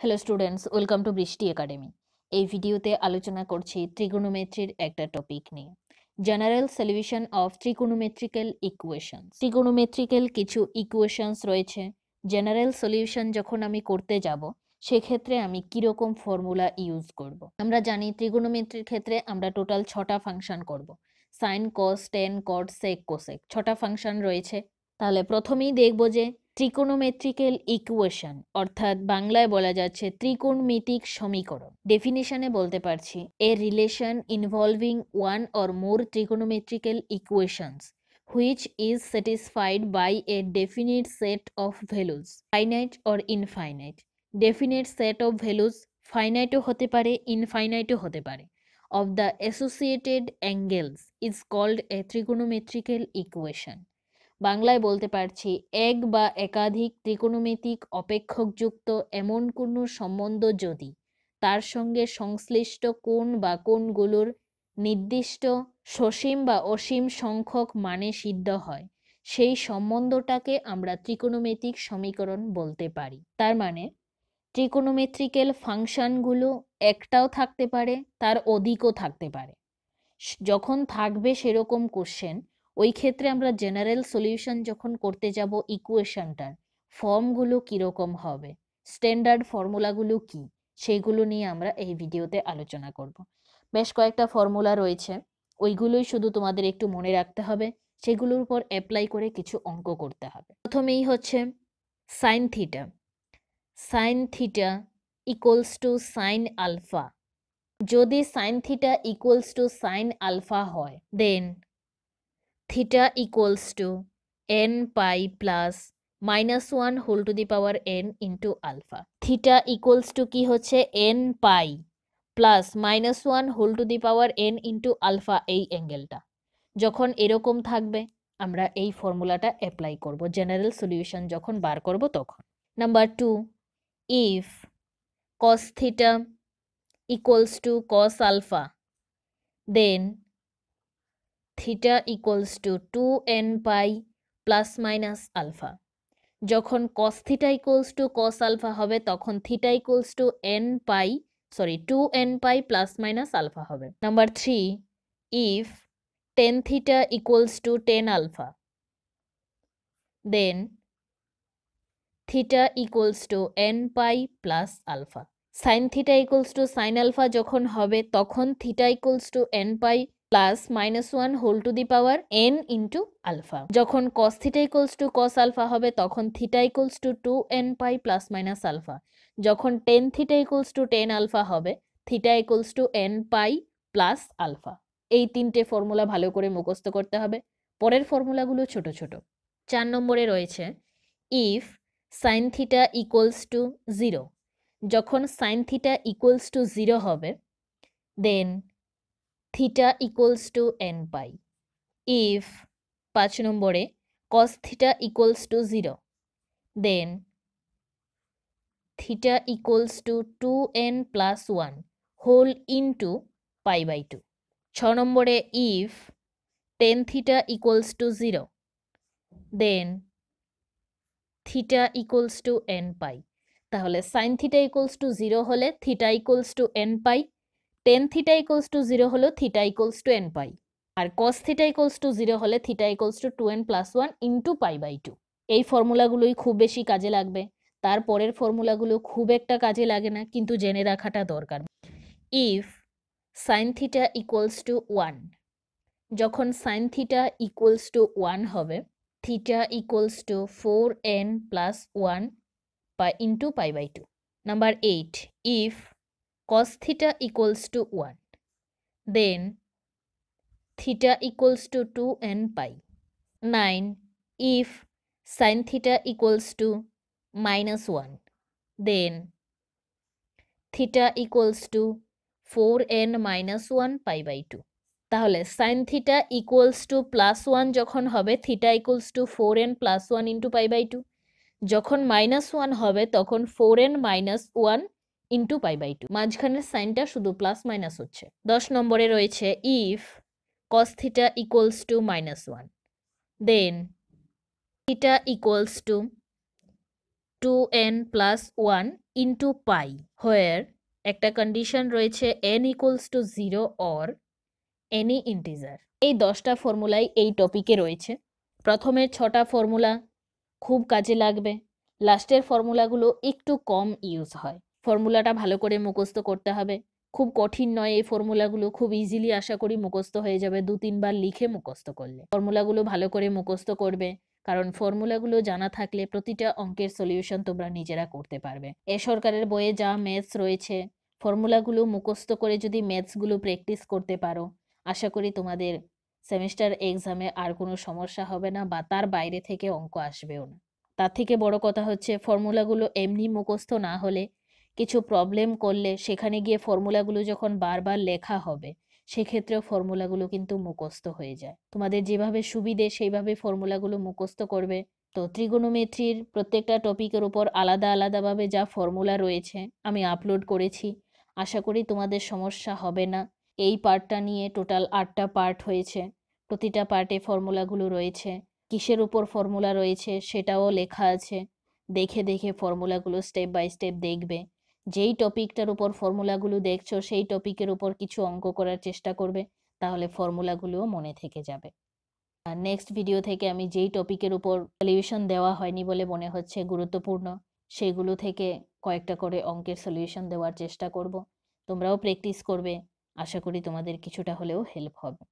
Hello students welcome to Brishti academy এই ভিডিওতে আলোচনা করছি ত্রিকোণোমেট্রির একটা টপিক নিয়ে general solution of trigonometrical equation trigonometrical কিছু ইকুয়েশনস রয়েছে জেনারেল সলিউশন যখন আমি করতে যাব সেক্ষেত্রে আমি কীরকম ফর্মুলা ইউজ করব। আমরা জানি ত্রিকোণোমেট্রির ক্ষেত্রে আমরা টোটাল ছটা ফাংশন করব। Sine cos tan cot sec cosec ছটা ফাংশন রয়েছে তাহলে প্রথমেই দেখব যে ত্রিকোণমেট্রিক্যাল ইকুয়েশন অর্থাৎ বাংলায় বলা যাচ্ছে ত্রিকোণমিতিক সমীকরণ ডেফিনেশনে বলতে পারছি a relation involving one or more trigonometrical equations which is satisfied by a definite set of values finite or infinite definite set of values ফাইনাইটও হতে পারে ইনফাইনাইটও হতে পারে of the associated angles is called a trigonometrical equation বাংলায় বলতে পারছি এক বা একাধিক ত্রিকোণমিতিক অপেক্ষকযুক্ত এমন কোনো সম্বন্ধ যদি তার সঙ্গে সংশ্লিষ্ট কোন বা কোনগুলোর নির্দিষ্ট সসীম বা অসীম সংখ্যক মানে সিদ্ধ হয় সেই সম্বন্ধটাকে আমরা ত্রিকোণমিতিক সমীকরণ বলতে পারি তার মানে ত্রিকোণমেট্রিক্যাল ফাংশানগুলো একটাও থাকতে পারে তার অধিকও থাকতে পারে যখন থাকবে সেরকম কোশ্চেন ওই ক্ষেত্রে আমরা জেনারেল সলিউশন যখন করতে যাব ইকুয়েশনটার ফর্মগুলো কীরকম হবে স্ট্যান্ডার্ড ফর্মুলাগুলো কি সেইগুলো নিয়ে আমরা এই ভিডিওতে আলোচনা করব বেশ কয়েকটা ফর্মুলা রয়েছে ওইগুলোই শুধু তোমাদের একটু মনে রাখতে হবে সেগুলোর উপর অ্যাপ্লাই করে কিছু অঙ্ক করতে হবে প্রথমেই হচ্ছে sine theta sine theta equals to sine alpha যদি sine theta equals to sine alpha হয় then theta equals to n pi plus minus one whole to the power n into alpha theta equals to কি হচ্ছে n pi plus minus one whole to the power n into alpha এই অ্যাঙ্গেলটা যখন এরকম থাকবে আমরা এই ফর্মুলাটা অ্যাপ্লাই করব জেনারেল সলিউশন যখন বার করব তখন number two if cos theta equals to cos alpha then theta equals to two n pi plus minus alpha যখন cos theta equals to cos alpha হবে তখন theta equals to n pi sorry two n pi plus minus alpha হবে number three if tan theta equals to tan alpha then theta equals to n pi plus alpha sine theta equals to sine alpha যখন হবে তখন theta equals to n pi plus minus one whole to the power n into alpha যখন cos theta to cos alpha হবে তখন theta to two n pi plus minus alpha যখন tan theta to tan alpha হবে theta equals to n pi plus alpha এই তিনটে formula ভালো করে মুখস্থ করতে হবে পরের ফর্মুলাগুলো ছোট ছোট চার নম্বরে রয়েছে if sine theta equals to zero যখন sine theta equals to zero হবে then theta equals to n pi if পাঁচ নম্বরে cos theta equals to zero then theta equals to two n plus one whole into pi by two ছ নম্বরে if tan theta equals to zero then theta equals to n pi তাহলে sine theta equals to zero হলে theta equals to n pi tan theta equals to zero হলো theta equals to n pi আর cos theta equals to zero হলে theta equals to two n plus one into pi by two এই ফর্মুলাগুলোই খুব বেশি কাজে লাগবে তারপরের ফর্মুলাগুলো খুব একটা কাজে লাগে না কিন্তু জেনে রাখাটা দরকার if sine theta equals to one যখন sine theta equals to one হবে theta equals to four n plus one বা into pi by two number eight if cos theta equals to 1. Then theta equals to 2 and pi. 9. If sin theta equals to minus 1, then theta equals to 4n minus 1 pi by 2. তাহলে sine theta equals to plus one যখন হবে theta equals to four n plus one into pi by two যখন minus one হবে তখন four n minus one into pi by two মাঝখানের সাইনটা শুধু plus minus হচ্ছে দশ নম্বরে রয়েছে if cos theta equals to minus one then theta equals to two n plus one into pi where একটা কন্ডিশন রয়েছে n equals to zero or any integer এই দশটা ফর্মুলাই এই টপিকে রয়েছে প্রথমে ছটা ফর্মুলা খুব কাজে লাগবে লাস্টের ফর্মুলাগুলো একটু কম ইউজ হয় ফর্মুলাটা ভালো করে মুখস্থ করতে হবে খুব কঠিন নয় এই ফর্মুলাগুলো খুব ইজিলি আশা করি মুখস্থ হয়ে যাবে দু তিনবার লিখে মুখস্থ করলে ফর্মুলাগুলো ভালো করে মুখস্থ করবে কারণ ফর্মুলাগুলো জানা থাকলে প্রতিটা অঙ্কের সলিউশন তোমরা নিজেরা করতে পারবে এ সরকারের বইয়ে যা ম্যাথস রয়েছে ফর্মুলাগুলো মুখস্থ করে যদি ম্যাথসগুলো প্র্যাকটিস করতে পারো আশা করি তোমাদের সেমিস্টার এক্সামে আর কোনো সমস্যা হবে না বা তার বাইরে থেকে অঙ্ক আসবেও না তার থেকে বড় কথা হচ্ছে ফর্মুলাগুলো এমনি মুখস্থ না হলে কিছু প্রবলেম করলে সেখানে গিয়ে ফর্মুলাগুলো যখন বারবার লেখা হবে সেক্ষেত্রেও ফর্মুলাগুলো কিন্তু মুখস্থ হয়ে যায় তোমাদের যেভাবে সুবিধে সেইভাবে ফর্মুলাগুলো মুখস্থ করবে তো ত্রিগোনোমেট্রির প্রত্যেকটা টপিকের উপর আলাদা আলাদাভাবে যা ফর্মুলা রয়েছে আমি আপলোড করেছি আশা করি তোমাদের সমস্যা হবে না এই পার্টটা নিয়ে টোটাল আটটা পার্ট হয়েছে প্রতিটা পার্টে ফর্মুলাগুলো রয়েছে কিসের উপর ফর্মুলা রয়েছে সেটাও লেখা আছে দেখে দেখে ফর্মুলাগুলো স্টেপ বাই স্টেপ দেখবে যেই টপিকটার উপর ফর্মুলাগুলো দেখছো সেই টপিকের উপর কিছু অঙ্ক করার চেষ্টা করবে তাহলে ফর্মুলাগুলোও মনে থেকে যাবে আর নেক্সট ভিডিও থেকে আমি যেই টপিকের উপর সলিউশন দেওয়া হয়নি বলে মনে হচ্ছে গুরুত্বপূর্ণ সেগুলো থেকে কয়েকটা করে অঙ্কের সলিউশন দেওয়ার চেষ্টা করব তোমরাও প্র্যাকটিস করবে আশা করি তোমাদের কিছুটা হলেও হেল্প হবে